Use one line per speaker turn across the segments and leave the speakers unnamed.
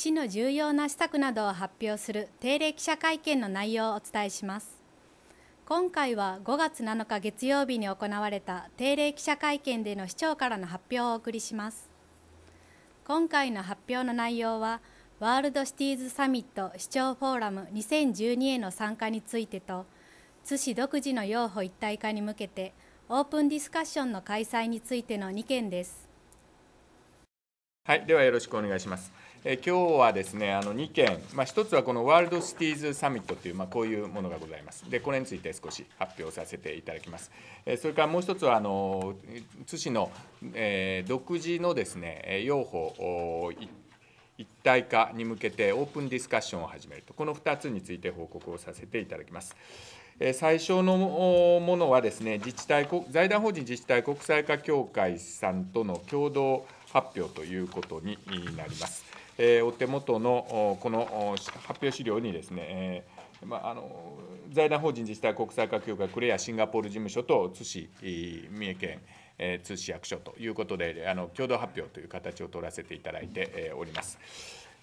市の重要な施策などを発表する定例記者会見の内容をお伝えします今回は5月7日月曜日に行われた定例記者会見での市長からの発表をお送りします今回の発表の内容はワールドシティーズサミット市長フォーラム2012への参加についてと津市独自の養護一体化に向けてオープンディスカッションの開催についての2件ですはい、ではよろしくお願いします。え今日はですね、あの2件、まあ、1つはこのワールドシティーズサミットという、まあ、こういうものがございます。で、これについて少し発表させていただきます。えそれからもう1つは、あの津市の、えー、独自のですね、用法一体化に向けてオープンディスカッションを始めると、この2つについて報告をさせていただきます。最初のものはですね、自治体財団法人自治体国際化協会さんとの共同発表ということになります。えー、お手元のこの発表資料にですね、えー、まあ、あの財団法人自治体国際化協会クレアシンガポール事務所と津市、三重県、津市役所ということであの共同発表という形を取らせていただいて、おります。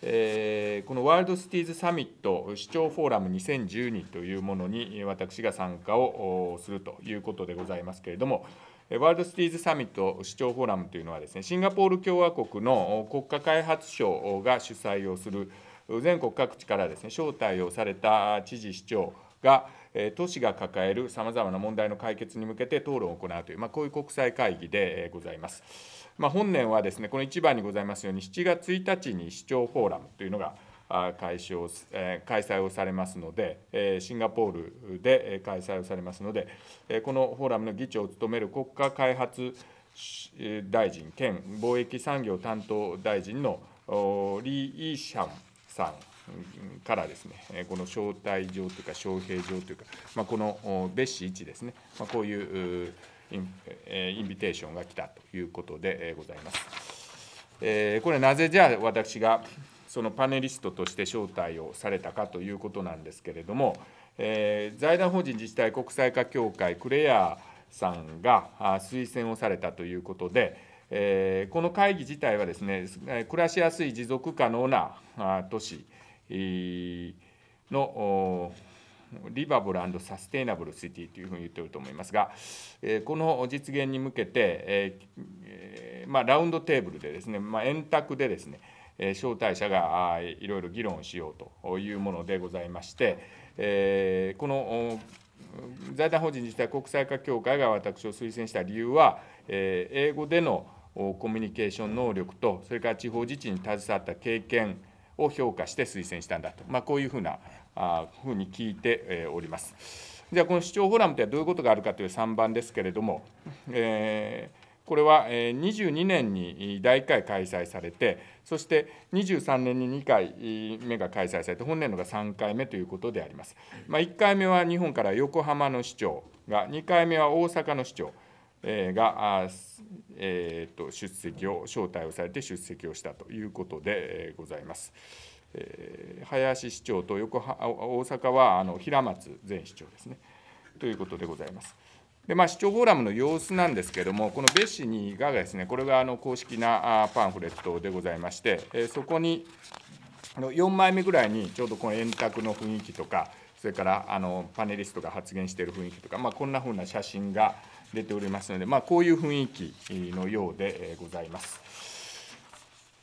えー、このワールドシティーズサミット市長フォーラム2012というものに私が参加をするということでございますけれども、ワールドスティーズサミット市長フォーラムというのはですねシンガポール共和国の国家開発省が主催をする全国各地からですね招待をされた知事市長が都市が抱えるさまざまな問題の解決に向けて討論を行うという、まあ、こういう国際会議でございます。まあ、本年はですねこの1番にございますように7月1日に市長フォーラムというのが開始を、開催をされますので、シンガポールで開催をされますので、このフォーラムの議長を務める国家開発大臣兼貿易産業担当大臣のリ・イシャンさんからですね、この招待状というか、招聘状というか、この別紙1ですね、こういうインビテーションが来たということでございます。これ、なぜじゃあ、私がそのパネリストとして招待をされたかということなんですけれども、えー、財団法人自治体国際化協会クレアさんが推薦をされたということで、えー、この会議自体はですね暮らしやすい持続可能な都市のリバブルサステイナブルシティというふうに言っていると思いますが、この実現に向けて、まあ、ラウンドテーブルでですね、まあ、円卓でですね招待者がいろいろ議論しようというものでございまして、この財団法人自体国際化協会が私を推薦した理由は、英語でのコミュニケーション能力と、それから地方自治に携わった経験を評価して推薦したんだと、まあ、こういうふうなふうに聞いております。じゃあ、この市長フォーラムとはどういうことがあるかという3番ですけれども、えー、これは22年に第1回開催されて、そして23年に2回目が開催されて、本年度が3回目ということであります。まあ、1回目は日本から横浜の市長が、2回目は大阪の市長が、えー、と出席を、招待をされて出席をしたということでございます。え林市長と横大阪はあの平松前市長ですね。ということでございます。でまあ、市長フォーラムの様子なんですけれども、このベッシニがですね、これがあの公式なパンフレットでございまして、えそこに4枚目ぐらいにちょうどこの円卓の雰囲気とか、それからあのパネリストが発言している雰囲気とか、まあ、こんなふうな写真が出ておりますので、まあ、こういう雰囲気のようでございます。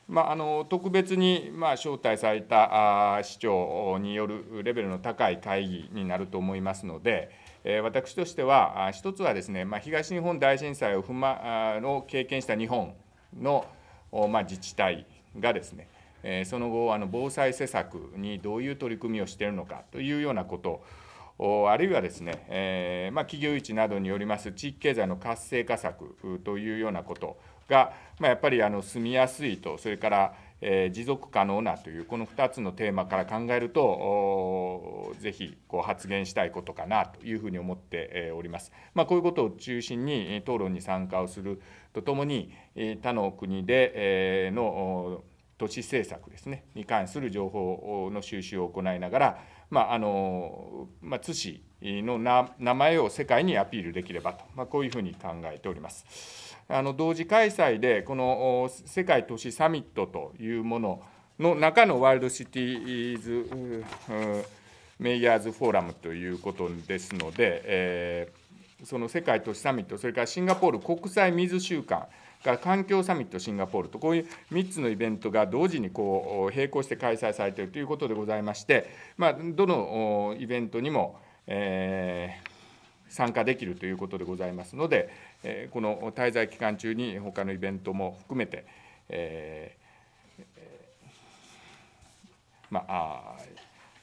まあ、あの特別に、まあ、招待された市長によるレベルの高い会議になると思いますので、私としては、一つはですね、まあ、東日本大震災を踏まの経験した日本の、まあ、自治体がですね、その後、あの防災施策にどういう取り組みをしているのかというようなことあるいはですね、えまあ、企業一などによります地域経済の活性化策というようなことが、まあ、やっぱりあの住みやすいと、それからえ持続可能なというこの2つのテーマから考えるとぜひこう発言したいことかなというふうに思っております。まあ、こういうことを中心に討論に参加をするとともに他の国での都市政策ですねに関する情報の収集を行いながら、まああのまあ、津市の名前を世界にアピールできればと、まあ、こういうふうに考えております。あの同時開催で、この世界都市サミットというものの中のワールドシティーズメイヤーズフォーラムということですので、えー、その世界都市サミット、それからシンガポール国際水週間、環境サミットシンガポールと、こういう3つのイベントが同時にこう並行して開催されているということでございまして、まあ、どのイベントにも、えー、参加できるということでございますので、えこの滞在期間中に他のイベントも含めて、えー、まあ、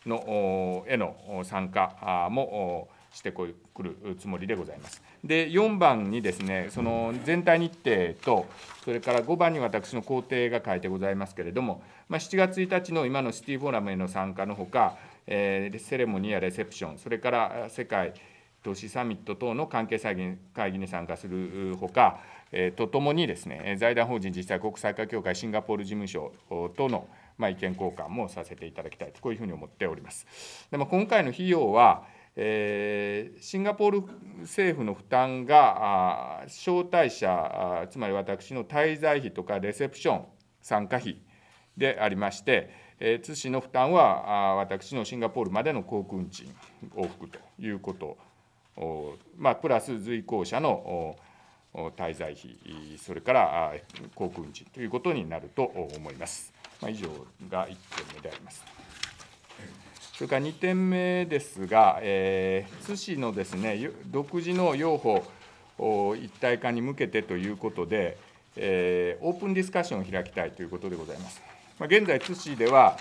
のへの参加もしてくるつもりでございます。で4番にですねその全体日程とそれから5番に私の工程が書いてございますけれども、まあ、7月1日の今のシティフォーラムへの参加のほか、えー、セレモニーやレセプションそれから世界都市サミット等の関係会議に参加するほか、えー、とともにですね財団法人自治体国際化協会シンガポール事務所とのまあ、意見交換もさせていただきたいとこういうふうに思っております。でも今回の費用はえー、シンガポール政府の負担が招待者つまり私の滞在費とかレセプション参加費でありまして、えー、津市の負担は私のシンガポールまでの航空運賃往復ということまあ、プラス随行者の滞在費それから航空運賃ということになると思います。まあ、以上が1点目であります。それから2点目ですが、えー、津市のですね独自の用法一体化に向けてということで、えー、オープンディスカッションを開きたいということでございます。まあ、現在、津市では、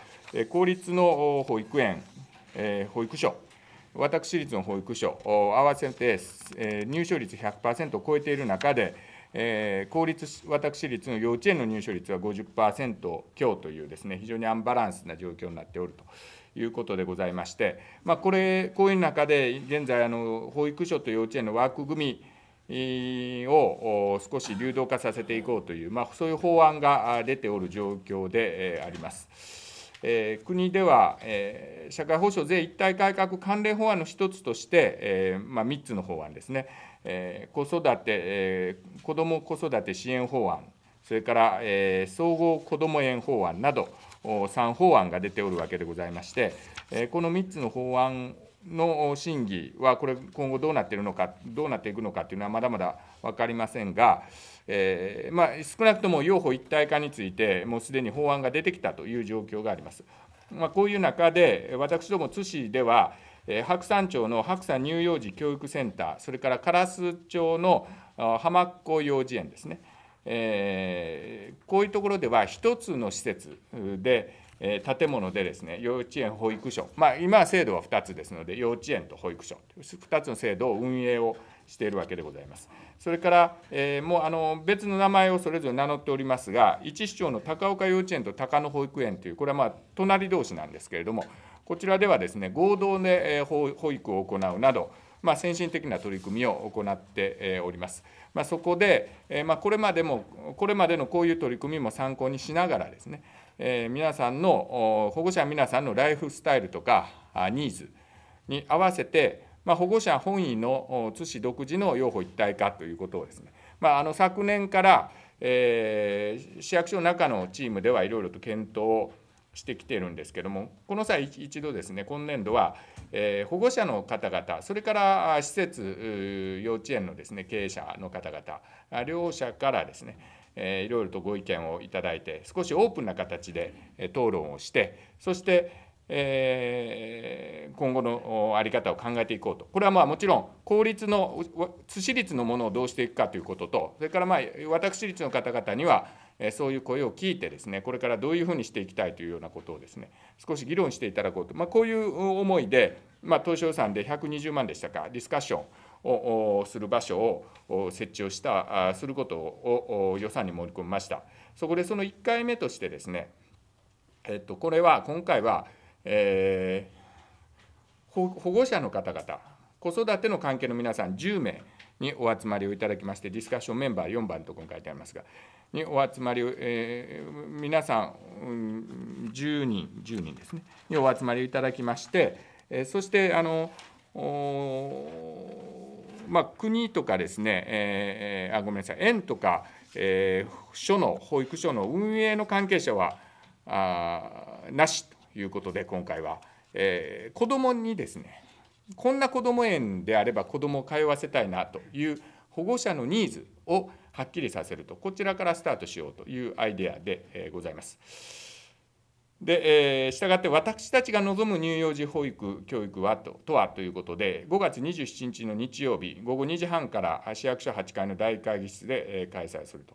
公立の保育園、えー、保育所、私立の保育所、合わせて入所率100%を超えている中で、えー、公立、私立の幼稚園の入所率は50%強というですね、非常にアンバランスな状況になっておると。いうことでございまして、まあ、これ、こういう中で、現在あの、保育所と幼稚園のワーク組を少し流動化させていこうという、まあ、そういう法案が出ておる状況であります。え国では、え社会保障税一体改革関連法案の一つとして、えまあ、3つの法案ですね、え子育て、え子ども子育て支援法案、それから、え総合子ども園法案など、3法案が出ておるわけでございまして、この3つの法案の審議は、これ、今後どうなっているのか、どうなっていくのかというのはまだまだ分かりませんが、えー、まあ、少なくとも用法一体化について、もうすでに法案が出てきたという状況があります。まあ、こういう中で、私ども津市では、白山町の白山乳幼児教育センター、それから烏町の浜っ子幼児園ですね、えー、こういうところでは1つの施設で、えー、建物でですね幼稚園保育所まあ今は制度は2つですので幼稚園と保育所2つの制度を運営をしているわけでございます。それから、えー、もうあの別の名前をそれぞれ名乗っておりますが、一市長の高岡幼稚園と高野保育園という、これはまあ隣同士なんですけれども、こちらではですね合同で保育を行うなど、まあ、先進的な取り組みを行っております。まあ、そこで、えまあ、これまでもこれまでのこういう取り組みも参考にしながらですね、え皆さんの保護者皆さんのライフスタイルとかニーズに合わせて、まあ、保護者本位の津市独自の養護一体化ということをですね、まあ、あの昨年から、えー、市役所の中のチームではいろいろと検討をしてきているんですけどもこの際一度ですね今年度は、え保護者の方々それから施設幼稚園のですね経営者の方々両者からですねえー、いろいろとご意見をいただいて少しオープンな形で、え討論をしてそして、え今後の在り方を考えていこうとこれはまあもちろん公立の津市立のものをどうしていくかということとそれからまあ私立の方々にはそういう声を聞いてですねこれからどういうふうにしていきたいというようなことをですね少し議論していただこうと、まあ、こういう思いで、まあ、当初予算で120万でしたかディスカッションをする場所を設置をしたすることを予算に盛り込みましたそこでその1回目としてですね、えっと、これは今回は、えー、保護者の方々子育ての関係の皆さん10名にお集まりをいただきまして、ディスカッションメンバー4番のところに書いてありますが、にお集まりを、えー、皆さん、うん、10人、10人ですね、にお集まりいただきまして、えー、そしてあの、まあ、国とかですね、えー、あごめんなさい、園とか、えー、所の保育所の運営の関係者はあなしということで、今回は、えー、子どもにですね、こんなこども園であれば子どもを通わせたいなという保護者のニーズをはっきりさせるとこちらからスタートしようというアイデアでございます。で、えー、したがって私たちが望む乳幼児保育教育はととはということで5月27日の日曜日午後2時半から市役所8階の大会議室で開催すると。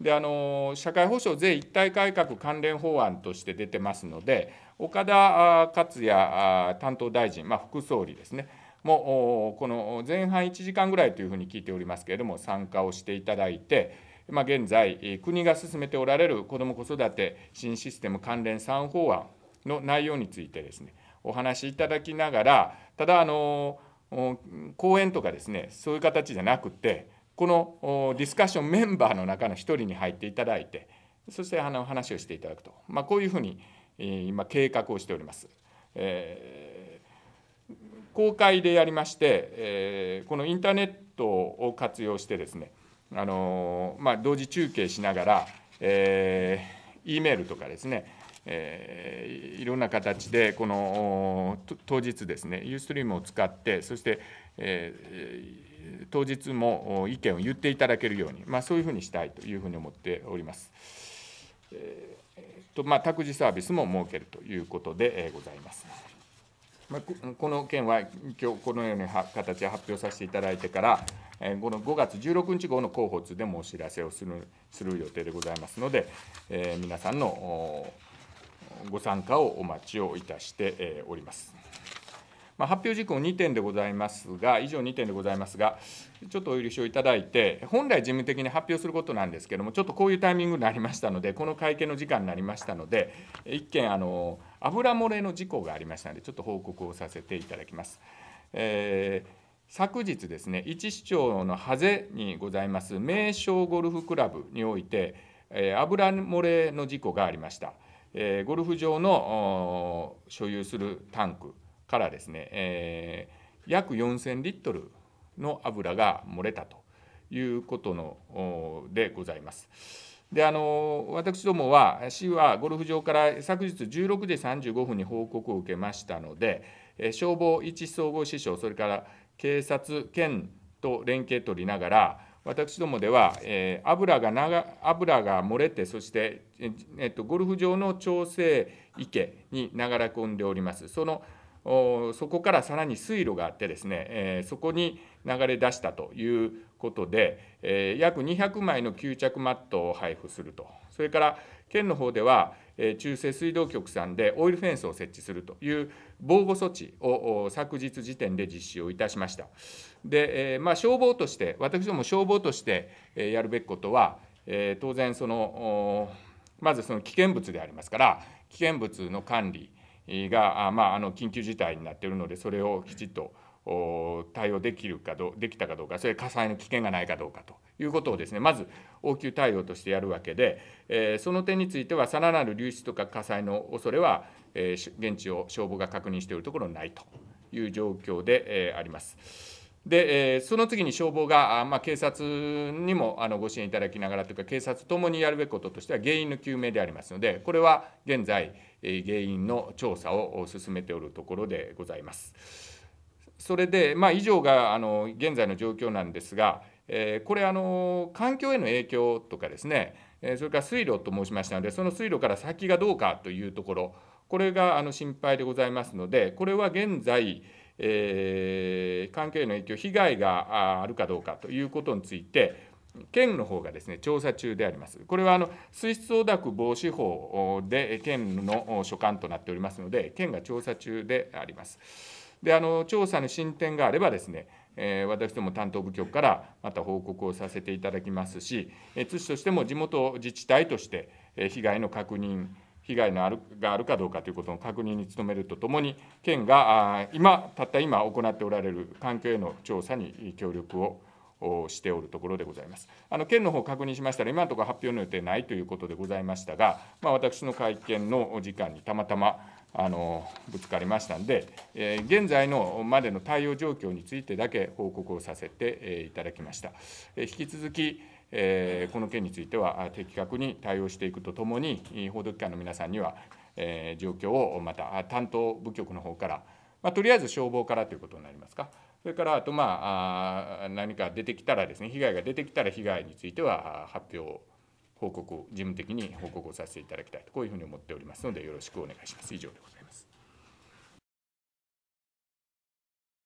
であの社会保障税一体改革関連法案として出てますので、岡田克也担当大臣、まあ、副総理ですね、もうこの前半1時間ぐらいというふうに聞いておりますけれども、参加をしていただいて、まあ、現在、国が進めておられる子ども・子育て新システム関連3法案の内容についてですね、お話しいただきながら、ただ、あの講演とかですね、そういう形じゃなくて、このディスカッションメンバーの中の1人に入っていただいてそしてあの話をしていただくと、まあ、こういうふうに今計画をしております。えー、公開でやりまして、えこのインターネットを活用してですねあの、まあ、同時中継しながら、えー、E メールとかですね、えー、いろんな形でこの当日ですねユーストリームを使ってそして、えー、当日も意見を言っていただけるように、まあ、そういうふうにしたいというふうに思っております。えとまあ、託児サービスも設けるということでございます。まあ、この件は今日このような形で発表させていただいてから、えこの5月16日号の広報通でもお知らせをするする予定でございますので、え皆さんのご参加をお待ちをいたしております。まあ、発表事項2点でございますが、以上2点でございますが、ちょっとお許しをいただいて、本来事務的に発表することなんですけれども、ちょっとこういうタイミングになりましたので、この会見の時間になりましたので、1件あの、油漏れの事故がありましたので、ちょっと報告をさせていただきます。えー昨日ですね、一市長のハゼにございます、名称ゴルフクラブにおいて、え油漏れの事故がありました。えゴルフ場の所有するタンクからですね、えー、約4,000リットルの油が漏れたということのでございます。であの私どもは市はゴルフ場から昨日16時35分に報告を受けましたので消防一総合支障それから警察県と連携取りながら私どもでは、えー、油が長油が漏れてそして、えっと、ゴルフ場の調整池に流れ込んでおりますそのそこからさらに水路があってですね、えー、そこに流れ出したということで、えー、約200枚の吸着マットを配布するとそれから県の方では、えー、中性水道局さんでオイルフェンスを設置するという防護措置を昨日時点で実施をいたしましたで、えー、まあ、消防として私ども消防としてやるべきことは、え当然そのまずその危険物でありますから危険物の管理が、まあ、あの緊急事態になっているので、それをきちっと対応できるかどできたかどうか、それ火災の危険がないかどうかということをですね、まず応急対応としてやるわけで、えー、その点については、さらなる流出とか火災の恐れは、えー、現地を消防が確認しているところないという状況で、えー、あります。で、えその次に消防が、まあ、警察にもあのご支援いただきながらというか、警察ともにやるべきこととしては、原因の究明でありますので、これは現在、原因の調査を進めておるところでございます。それで、まあ、以上があの現在の状況なんですが、えこれあの環境への影響とかですねそれから水路と申しましたのでその水路から先がどうかというところこれがあの心配でございますのでこれは現在えー、関係の影響、被害があるかどうかということについて、県の方がですね調査中であります。これはあの水質汚濁防止法で県の所管となっておりますので、県が調査中であります。であの調査の進展があればですね、えー、私ども担当部局からまた報告をさせていただきますし、えー、津市としても地元自治体として、えー、被害の確認、被害のあるがあるかどうかということの確認に努めるとともに、県が今、たった今行っておられる環境への調査に協力をしておるところでございます。あの県の方確認しましたら、今のところ発表の予定ないということでございましたが、まあ、私の会見の時間にたまたまあのぶつかりましたんで、えー、現在のまでの対応状況についてだけ報告をさせていただきました。引き続きえー、この件については的確に対応していくとともに、報道機関の皆さんには、えー、状況をまた担当部局の方から、まあ、とりあえず消防からということになりますか。それからあとまあ何か出てきたらですね被害が出てきたら被害については発表報告事務的に報告をさせていただきたいとこういうふうに思っておりますのでよろしくお願いします以上でございます。